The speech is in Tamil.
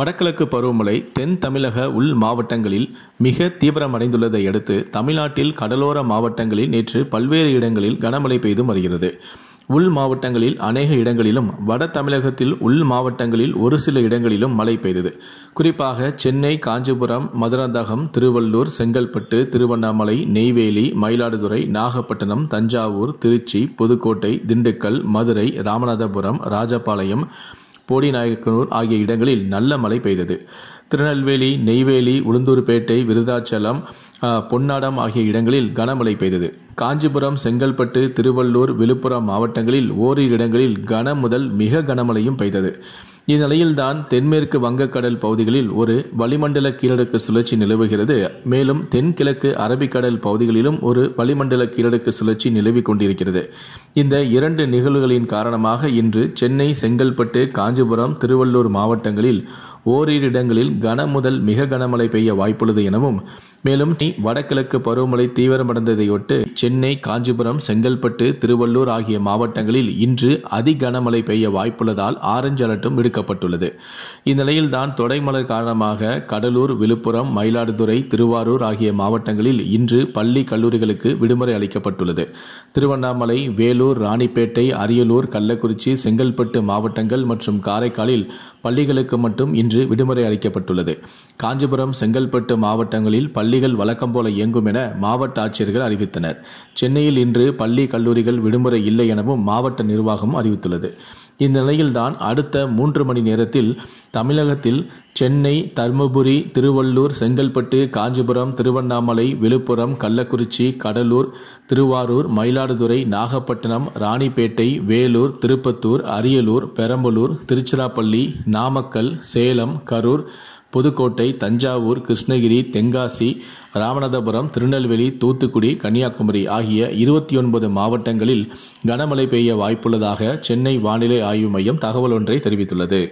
வடகிழக்கு பருவமழை தென் தமிழக உள் மாவட்டங்களில் மிக தீவிரமடைந்துள்ளதை அடுத்து தமிழ்நாட்டில் கடலோர மாவட்டங்களில் நேற்று பல்வேறு இடங்களில் கனமழை பெய்து வருகிறது உள் மாவட்டங்களில் அநேக இடங்களிலும் வட தமிழகத்தில் உள் மாவட்டங்களில் ஒரு சில இடங்களிலும் மழை பெய்தது குறிப்பாக சென்னை காஞ்சிபுரம் மதுராந்தகம் திருவள்ளூர் செங்கல்பட்டு திருவண்ணாமலை நெய்வேலி மயிலாடுதுறை நாகப்பட்டினம் தஞ்சாவூர் திருச்சி புதுக்கோட்டை திண்டுக்கல் மதுரை ராமநாதபுரம் ராஜபாளையம் போடிநாயக்கனூர் ஆகிய இடங்களில் நல்ல மழை பெய்தது திருநெல்வேலி நெய்வேலி உளுந்தூர்பேட்டை விருதாச்சலம் பொன்னாடம் ஆகிய இடங்களில் கனமழை பெய்தது காஞ்சிபுரம் செங்கல்பட்டு திருவள்ளூர் விழுப்புரம் மாவட்டங்களில் ஓரிரு இடங்களில் கன முதல் மிக கனமழையும் பெய்தது இந்நிலையில்தான் தென்மேற்கு வங்கக்கடல் பகுதிகளில் ஒரு வளிமண்டல கீழடுக்கு சுழற்சி நிலவுகிறது மேலும் தென்கிழக்கு அரபிக்கடல் பகுதிகளிலும் ஒரு வளிமண்டல கீழடுக்கு சுழற்சி நிலவி கொண்டிருக்கிறது இந்த இரண்டு நிகழ்வுகளின் காரணமாக இன்று சென்னை செங்கல்பட்டு காஞ்சிபுரம் திருவள்ளூர் மாவட்டங்களில் ஓரிரு இடங்களில் கன முதல் மிக கனமழை பெய்ய வாய்ப்புள்ளது எனவும் மேலும் வடகிழக்கு பருவமழை தீவிரமடைந்ததையொட்டு சென்னை காஞ்சிபுரம் செங்கல்பட்டு திருவள்ளூர் ஆகிய மாவட்டங்களில் இன்று அதி கனமழை பெய்ய வாய்ப்புள்ளதால் ஆரஞ்சு அலர்ட்டும் விடுக்கப்பட்டுள்ளது இந்நிலையில் தான் தொடைமலர் காரணமாக கடலூர் விழுப்புரம் மயிலாடுதுறை திருவாரூர் ஆகிய மாவட்டங்களில் இன்று பள்ளி கல்லூரிகளுக்கு விடுமுறை அளிக்கப்பட்டுள்ளது திருவண்ணாமலை வேலூர் ராணிப்பேட்டை அரியலூர் கள்ளக்குறிச்சி செங்கல்பட்டு மாவட்டங்கள் மற்றும் காரைக்காலில் பள்ளிகளுக்கு மட்டும் இன்று இன்று விடுமுறை அளிக்கப்பட்டுள்ளது காஞ்சிபுரம் செங்கல்பட்டு மாவட்டங்களில் பள்ளிகள் வழக்கம் போல இயங்கும் என மாவட்ட ஆட்சியர்கள் அறிவித்தனர் சென்னையில் இன்று பள்ளி கல்லூரிகள் விடுமுறை இல்லை எனவும் மாவட்ட நிர்வாகம் அறிவித்துள்ளது இந்நிலையில்தான் அடுத்த மூன்று மணி நேரத்தில் தமிழகத்தில் சென்னை தருமபுரி திருவள்ளூர் செங்கல்பட்டு காஞ்சிபுரம் திருவண்ணாமலை விழுப்புரம் கள்ளக்குறிச்சி கடலூர் திருவாரூர் மயிலாடுதுறை நாகப்பட்டினம் ராணிப்பேட்டை வேலூர் திருப்பத்தூர் அரியலூர் பெரம்பலூர் திருச்சிராப்பள்ளி நாமக்கல் சேலம் கரூர் புதுக்கோட்டை தஞ்சாவூர் கிருஷ்ணகிரி தென்காசி ராமநாதபுரம் திருநெல்வேலி தூத்துக்குடி கன்னியாகுமரி ஆகிய இருபத்தி ஒன்பது மாவட்டங்களில் கனமழை பெய்ய வாய்ப்புள்ளதாக சென்னை வானிலை ஆய்வு மையம் தகவல் ஒன்றை தெரிவித்துள்ளது